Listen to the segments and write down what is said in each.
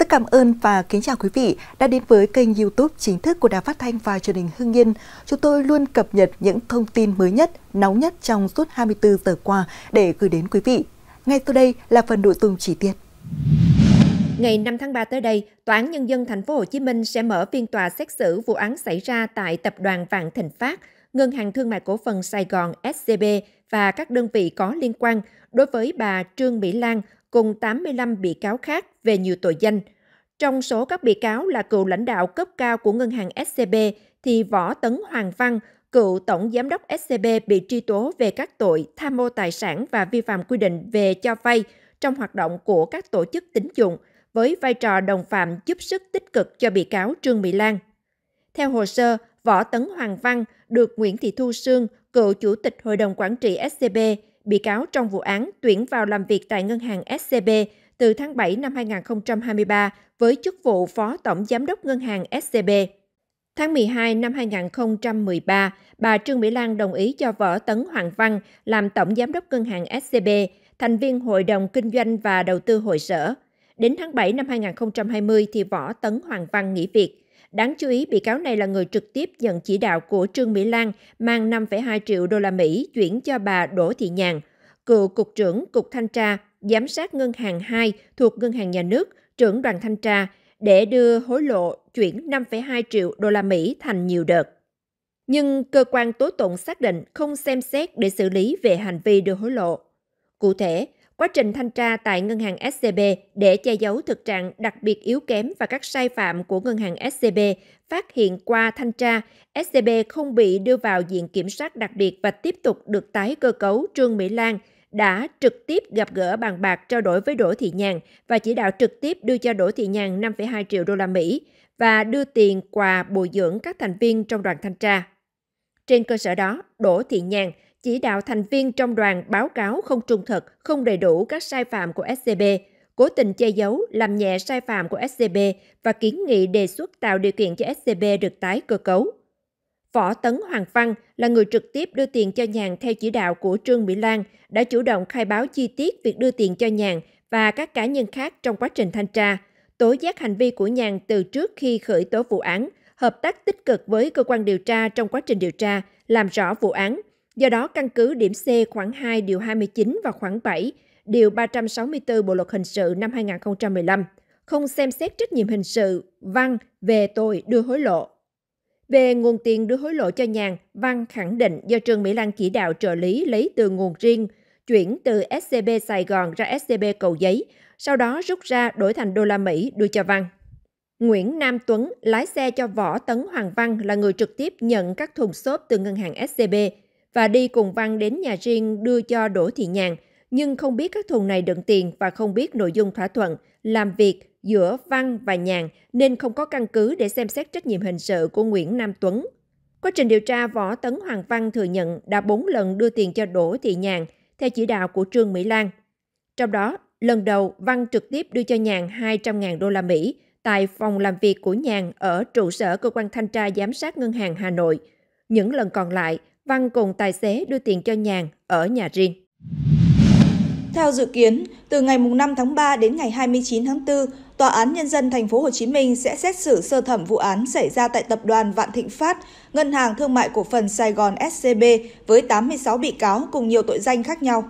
Rất cảm ơn và kính chào quý vị đã đến với kênh youtube chính thức của Đài Phát Thanh và truyền hình Hưng Yên. Chúng tôi luôn cập nhật những thông tin mới nhất, nóng nhất trong suốt 24 giờ qua để gửi đến quý vị. Ngay sau đây là phần nội dung chi tiết. Ngày 5 tháng 3 tới đây, Tòa án Nhân dân Thành phố Hồ Chí Minh sẽ mở phiên tòa xét xử vụ án xảy ra tại Tập đoàn Vạn Thịnh Phát, Ngân hàng Thương mại Cổ phần Sài Gòn SCB và các đơn vị có liên quan đối với bà Trương Mỹ Lan, cùng 85 bị cáo khác về nhiều tội danh. Trong số các bị cáo là cựu lãnh đạo cấp cao của ngân hàng SCB thì Võ Tấn Hoàng Văn, cựu tổng giám đốc SCB bị truy tố về các tội tham mô tài sản và vi phạm quy định về cho vay trong hoạt động của các tổ chức tín dụng với vai trò đồng phạm giúp sức tích cực cho bị cáo Trương Mỹ Lan. Theo hồ sơ, Võ Tấn Hoàng Văn được Nguyễn Thị Thu Sương, cựu chủ tịch hội đồng quản trị SCB, bị cáo trong vụ án tuyển vào làm việc tại ngân hàng SCB từ tháng 7 năm 2023 với chức vụ Phó Tổng Giám đốc Ngân hàng SCB. Tháng 12 năm 2013, bà Trương Mỹ Lan đồng ý cho vợ Tấn Hoàng Văn làm Tổng Giám đốc Ngân hàng SCB, thành viên Hội đồng Kinh doanh và Đầu tư Hội sở. Đến tháng 7 năm 2020 thì Võ Tấn Hoàng Văn nghỉ việc. Đáng chú ý, bị cáo này là người trực tiếp nhận chỉ đạo của Trương Mỹ Lan mang 5,2 triệu đô la Mỹ chuyển cho bà Đỗ Thị Nhàn, cựu cục trưởng Cục Thanh tra, giám sát Ngân hàng 2 thuộc Ngân hàng Nhà nước, trưởng đoàn thanh tra để đưa hối lộ chuyển 5,2 triệu đô la Mỹ thành nhiều đợt. Nhưng cơ quan tố tụng xác định không xem xét để xử lý về hành vi đưa hối lộ. Cụ thể, quá trình thanh tra tại ngân hàng SCB để che giấu thực trạng đặc biệt yếu kém và các sai phạm của ngân hàng SCB phát hiện qua thanh tra, SCB không bị đưa vào diện kiểm soát đặc biệt và tiếp tục được tái cơ cấu Trương Mỹ Lan đã trực tiếp gặp gỡ bàn bạc trao đổi với Đỗ Thị Nhàn và chỉ đạo trực tiếp đưa cho Đỗ Thị Nhàn 5,2 triệu đô la Mỹ và đưa tiền quà bồi dưỡng các thành viên trong đoàn thanh tra. Trên cơ sở đó, Đỗ Thị Nhàn chỉ đạo thành viên trong đoàn báo cáo không trung thực, không đầy đủ các sai phạm của SCB, cố tình che giấu, làm nhẹ sai phạm của SCB và kiến nghị đề xuất tạo điều kiện cho SCB được tái cơ cấu. Võ Tấn Hoàng Văn là người trực tiếp đưa tiền cho nhàn theo chỉ đạo của Trương Mỹ Lan, đã chủ động khai báo chi tiết việc đưa tiền cho nhàn và các cá nhân khác trong quá trình thanh tra, tố giác hành vi của nhàn từ trước khi khởi tố vụ án, hợp tác tích cực với cơ quan điều tra trong quá trình điều tra, làm rõ vụ án, Do đó, căn cứ điểm C khoảng 2 điều 29 và khoảng 7 điều 364 Bộ luật hình sự năm 2015 không xem xét trách nhiệm hình sự Văn về tội đưa hối lộ. Về nguồn tiền đưa hối lộ cho nhàn, Văn khẳng định do Trương Mỹ Lan chỉ đạo trợ lý lấy từ nguồn riêng, chuyển từ SCB Sài Gòn ra SCB Cầu Giấy, sau đó rút ra đổi thành đô la Mỹ đưa cho Văn. Nguyễn Nam Tuấn lái xe cho Võ Tấn Hoàng Văn là người trực tiếp nhận các thùng xốp từ ngân hàng SCB, và đi cùng Văn đến nhà riêng đưa cho Đỗ Thị Nhàn, nhưng không biết các thùng này đựng tiền và không biết nội dung thỏa thuận, làm việc giữa Văn và Nhàn nên không có căn cứ để xem xét trách nhiệm hình sự của Nguyễn Nam Tuấn. Quá trình điều tra, Võ Tấn Hoàng Văn thừa nhận đã 4 lần đưa tiền cho Đỗ Thị Nhàn theo chỉ đạo của Trương Mỹ Lan. Trong đó, lần đầu Văn trực tiếp đưa cho Nhàn 200.000 đô la Mỹ tại phòng làm việc của Nhàn ở trụ sở cơ quan thanh tra giám sát ngân hàng Hà Nội. Những lần còn lại, Văn cùng tài xế đưa tiền cho Nhàn ở nhà riêng. Theo dự kiến, từ ngày 5 tháng 3 đến ngày 29 tháng 4, Tòa án Nhân dân Thành phố Hồ Chí Minh sẽ xét xử sơ thẩm vụ án xảy ra tại Tập đoàn Vạn Thịnh Phát, Ngân hàng Thương mại Cổ phần Sài Gòn SCB với 86 bị cáo cùng nhiều tội danh khác nhau.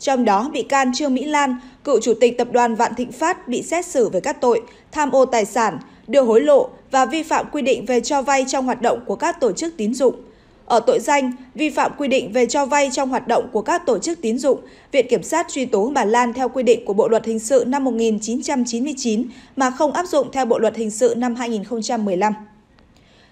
Trong đó, bị can Trương Mỹ Lan, cựu chủ tịch Tập đoàn Vạn Thịnh Phát bị xét xử với các tội tham ô tài sản, đưa hối lộ và vi phạm quy định về cho vay trong hoạt động của các tổ chức tín dụng ở tội danh vi phạm quy định về cho vay trong hoạt động của các tổ chức tín dụng, Viện Kiểm sát truy tố bà Lan theo quy định của Bộ Luật Hình sự năm 1999 mà không áp dụng theo Bộ Luật Hình sự năm 2015.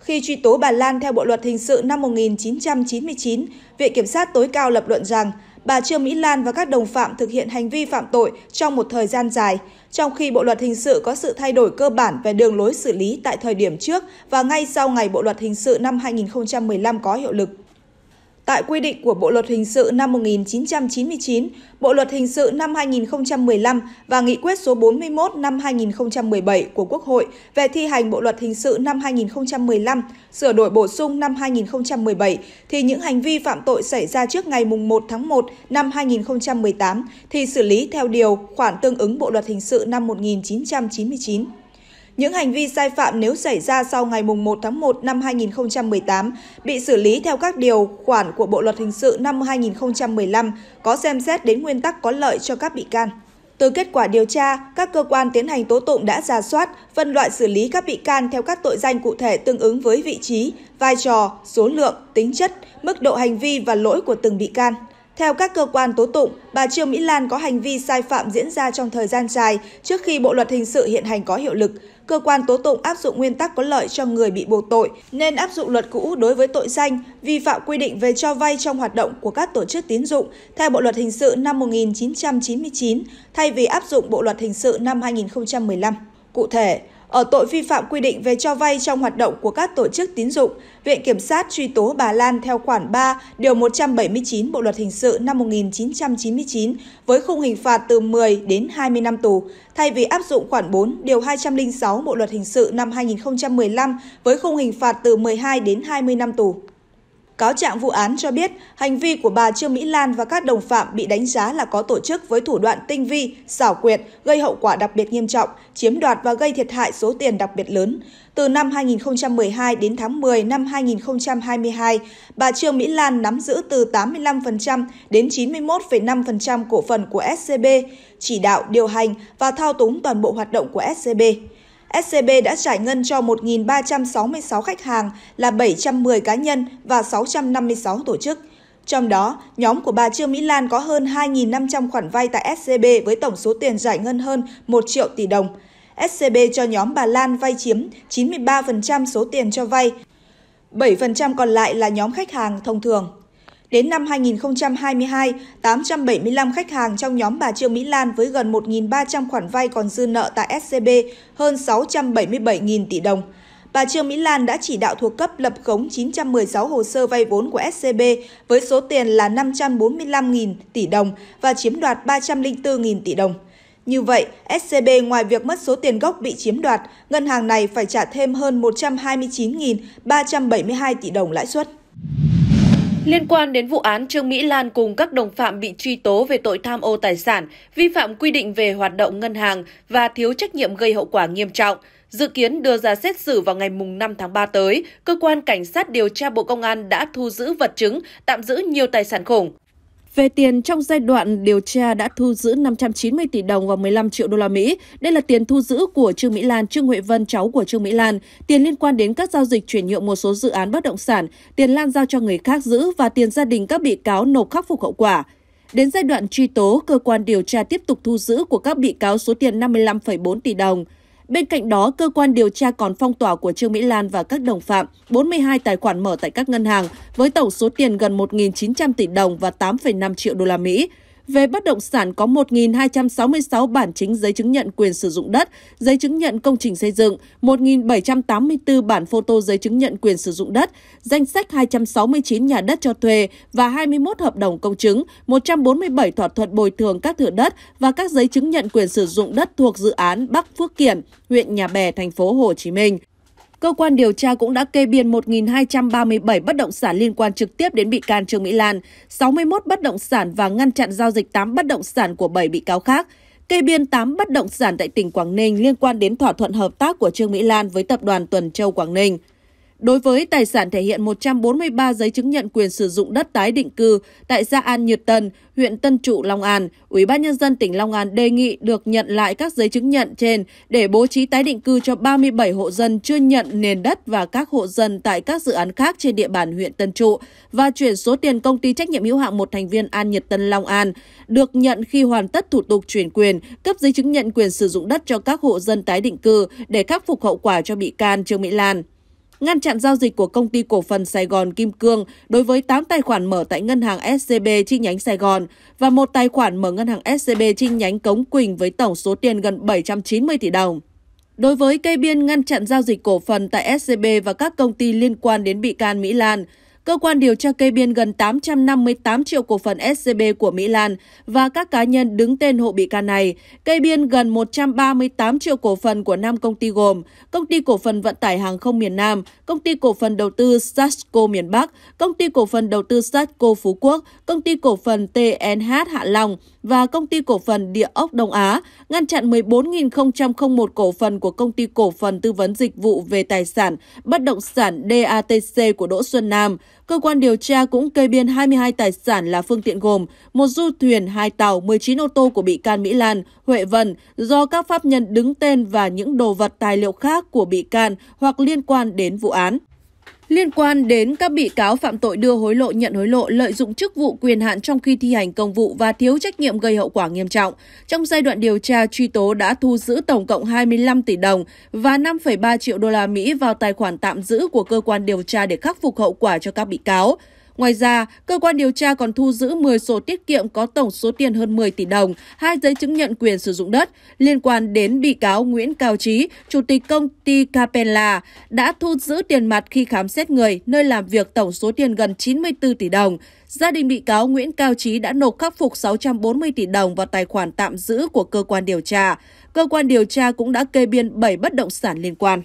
Khi truy tố bà Lan theo Bộ Luật Hình sự năm 1999, Viện Kiểm sát tối cao lập luận rằng bà Trương Mỹ Lan và các đồng phạm thực hiện hành vi phạm tội trong một thời gian dài, trong khi Bộ luật hình sự có sự thay đổi cơ bản về đường lối xử lý tại thời điểm trước và ngay sau ngày Bộ luật hình sự năm 2015 có hiệu lực tại quy định của Bộ luật hình sự năm 1999, Bộ luật hình sự năm 2015 và nghị quyết số 41 năm 2017 của Quốc hội về thi hành Bộ luật hình sự năm 2015 sửa đổi bổ sung năm 2017 thì những hành vi phạm tội xảy ra trước ngày 1 tháng 1 năm 2018 thì xử lý theo điều khoản tương ứng Bộ luật hình sự năm 1999. Những hành vi sai phạm nếu xảy ra sau ngày 1 tháng 1 năm 2018 bị xử lý theo các điều khoản của Bộ Luật Hình sự năm 2015 có xem xét đến nguyên tắc có lợi cho các bị can. Từ kết quả điều tra, các cơ quan tiến hành tố tụng đã ra soát, phân loại xử lý các bị can theo các tội danh cụ thể tương ứng với vị trí, vai trò, số lượng, tính chất, mức độ hành vi và lỗi của từng bị can. Theo các cơ quan tố tụng, bà Trương Mỹ Lan có hành vi sai phạm diễn ra trong thời gian dài trước khi Bộ luật hình sự hiện hành có hiệu lực, cơ quan tố tụng áp dụng nguyên tắc có lợi cho người bị buộc tội nên áp dụng luật cũ đối với tội danh vi phạm quy định về cho vay trong hoạt động của các tổ chức tín dụng theo Bộ luật hình sự năm 1999 thay vì áp dụng Bộ luật hình sự năm 2015. Cụ thể, ở tội vi phạm quy định về cho vay trong hoạt động của các tổ chức tín dụng, Viện Kiểm sát truy tố bà Lan theo khoản 3, điều 179 Bộ Luật Hình sự năm 1999 với khung hình phạt từ 10 đến 20 năm tù, thay vì áp dụng khoản 4, điều 206 Bộ Luật Hình sự năm 2015 với khung hình phạt từ 12 đến 20 năm tù. Cáo trạng vụ án cho biết, hành vi của bà Trương Mỹ Lan và các đồng phạm bị đánh giá là có tổ chức với thủ đoạn tinh vi, xảo quyệt, gây hậu quả đặc biệt nghiêm trọng, chiếm đoạt và gây thiệt hại số tiền đặc biệt lớn. Từ năm 2012 đến tháng 10 năm 2022, bà Trương Mỹ Lan nắm giữ từ 85% đến 91,5% cổ phần của SCB, chỉ đạo, điều hành và thao túng toàn bộ hoạt động của SCB. SCB đã giải ngân cho 1.366 khách hàng là 710 cá nhân và 656 tổ chức. Trong đó, nhóm của bà Trương Mỹ Lan có hơn 2.500 khoản vay tại SCB với tổng số tiền giải ngân hơn 1 triệu tỷ đồng. SCB cho nhóm bà Lan vay chiếm 93% số tiền cho vay, 7% còn lại là nhóm khách hàng thông thường. Đến năm 2022, 875 khách hàng trong nhóm bà Trương Mỹ Lan với gần 1.300 khoản vay còn dư nợ tại SCB hơn 677.000 tỷ đồng. Bà Trương Mỹ Lan đã chỉ đạo thuộc cấp lập khống 916 hồ sơ vay vốn của SCB với số tiền là 545.000 tỷ đồng và chiếm đoạt 304.000 tỷ đồng. Như vậy, SCB ngoài việc mất số tiền gốc bị chiếm đoạt, ngân hàng này phải trả thêm hơn 129.372 tỷ đồng lãi suất. Liên quan đến vụ án Trương Mỹ Lan cùng các đồng phạm bị truy tố về tội tham ô tài sản, vi phạm quy định về hoạt động ngân hàng và thiếu trách nhiệm gây hậu quả nghiêm trọng, dự kiến đưa ra xét xử vào ngày 5 tháng 3 tới, cơ quan cảnh sát điều tra Bộ Công an đã thu giữ vật chứng, tạm giữ nhiều tài sản khủng. Về tiền trong giai đoạn điều tra đã thu giữ 590 tỷ đồng và 15 triệu đô la Mỹ. Đây là tiền thu giữ của Trương Mỹ Lan, Trương Huệ Vân, cháu của Trương Mỹ Lan, tiền liên quan đến các giao dịch chuyển nhượng một số dự án bất động sản, tiền Lan giao cho người khác giữ và tiền gia đình các bị cáo nộp khắc phục hậu quả. Đến giai đoạn truy tố, cơ quan điều tra tiếp tục thu giữ của các bị cáo số tiền 55,4 tỷ đồng – Bên cạnh đó, cơ quan điều tra còn phong tỏa của Trương Mỹ Lan và các đồng phạm 42 tài khoản mở tại các ngân hàng với tổng số tiền gần 1.900 tỷ đồng và 8,5 triệu đô la Mỹ, về bất động sản có 1.266 bản chính giấy chứng nhận quyền sử dụng đất, giấy chứng nhận công trình xây dựng, 1.784 bản photo giấy chứng nhận quyền sử dụng đất, danh sách 269 nhà đất cho thuê và 21 hợp đồng công chứng, 147 thỏa thuận bồi thường các thửa đất và các giấy chứng nhận quyền sử dụng đất thuộc dự án Bắc Phước Kiển, huyện Nhà Bè, thành phố Hồ Chí Minh. Cơ quan điều tra cũng đã kê biên 1.237 bất động sản liên quan trực tiếp đến bị can Trương Mỹ Lan, 61 bất động sản và ngăn chặn giao dịch 8 bất động sản của 7 bị cáo khác. Kê biên 8 bất động sản tại tỉnh Quảng Ninh liên quan đến thỏa thuận hợp tác của Trương Mỹ Lan với tập đoàn Tuần Châu Quảng Ninh. Đối với tài sản thể hiện 143 giấy chứng nhận quyền sử dụng đất tái định cư tại Gia An Nhật Tân, huyện Tân Trụ, Long An, Ủy ban Nhân dân tỉnh Long An đề nghị được nhận lại các giấy chứng nhận trên để bố trí tái định cư cho 37 hộ dân chưa nhận nền đất và các hộ dân tại các dự án khác trên địa bàn huyện Tân Trụ và chuyển số tiền công ty trách nhiệm hữu hạn một thành viên An Nhật Tân Long An được nhận khi hoàn tất thủ tục chuyển quyền, cấp giấy chứng nhận quyền sử dụng đất cho các hộ dân tái định cư để khắc phục hậu quả cho bị can Trương Mỹ Lan ngăn chặn giao dịch của công ty cổ phần Sài Gòn Kim Cương đối với 8 tài khoản mở tại ngân hàng SCB chi nhánh Sài Gòn và một tài khoản mở ngân hàng SCB chi nhánh Cống Quỳnh với tổng số tiền gần 790 tỷ đồng. Đối với cây biên ngăn chặn giao dịch cổ phần tại SCB và các công ty liên quan đến bị can Mỹ Lan, cơ quan điều tra kê biên gần 858 triệu cổ phần SCB của Mỹ Lan và các cá nhân đứng tên hộ bị can này, kê biên gần 138 triệu cổ phần của 5 công ty gồm Công ty Cổ phần Vận tải Hàng không miền Nam, Công ty Cổ phần Đầu tư sasco miền Bắc, Công ty Cổ phần Đầu tư sasco Phú Quốc, Công ty Cổ phần TNH Hạ Long và Công ty Cổ phần Địa ốc Đông Á, ngăn chặn 14.001 cổ phần của Công ty Cổ phần Tư vấn Dịch vụ về Tài sản Bất động sản DATC của Đỗ Xuân Nam, Cơ quan điều tra cũng kê biên 22 tài sản là phương tiện gồm một du thuyền, hai tàu, 19 ô tô của bị can Mỹ Lan, Huệ Vân do các pháp nhân đứng tên và những đồ vật tài liệu khác của bị can hoặc liên quan đến vụ án. Liên quan đến các bị cáo phạm tội đưa hối lộ, nhận hối lộ, lợi dụng chức vụ quyền hạn trong khi thi hành công vụ và thiếu trách nhiệm gây hậu quả nghiêm trọng, trong giai đoạn điều tra truy tố đã thu giữ tổng cộng 25 tỷ đồng và 5,3 triệu đô la Mỹ vào tài khoản tạm giữ của cơ quan điều tra để khắc phục hậu quả cho các bị cáo. Ngoài ra, cơ quan điều tra còn thu giữ 10 sổ tiết kiệm có tổng số tiền hơn 10 tỷ đồng, hai giấy chứng nhận quyền sử dụng đất liên quan đến bị cáo Nguyễn Cao Trí, chủ tịch công ty Capella, đã thu giữ tiền mặt khi khám xét người nơi làm việc tổng số tiền gần 94 tỷ đồng. Gia đình bị cáo Nguyễn Cao Trí đã nộp khắc phục 640 tỷ đồng vào tài khoản tạm giữ của cơ quan điều tra. Cơ quan điều tra cũng đã kê biên 7 bất động sản liên quan.